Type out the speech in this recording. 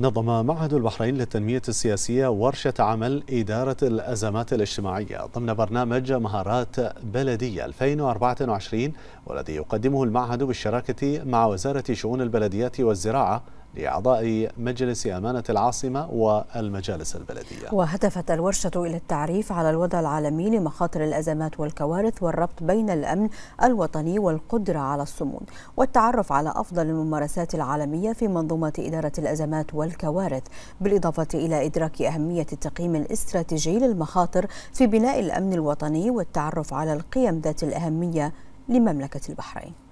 نظم معهد البحرين للتنمية السياسية ورشة عمل إدارة الأزمات الاجتماعية ضمن برنامج مهارات بلدية 2024 والذي يقدمه المعهد بالشراكة مع وزارة شؤون البلديات والزراعة لأعضاء مجلس أمانة العاصمة والمجالس البلدية وهدفت الورشة إلى التعريف على الوضع العالمي لمخاطر الأزمات والكوارث والربط بين الأمن الوطني والقدرة على الصمود والتعرف على أفضل الممارسات العالمية في منظومة إدارة الأزمات والكوارث بالإضافة إلى إدراك أهمية التقييم الاستراتيجي للمخاطر في بناء الأمن الوطني والتعرف على القيم ذات الأهمية لمملكة البحرين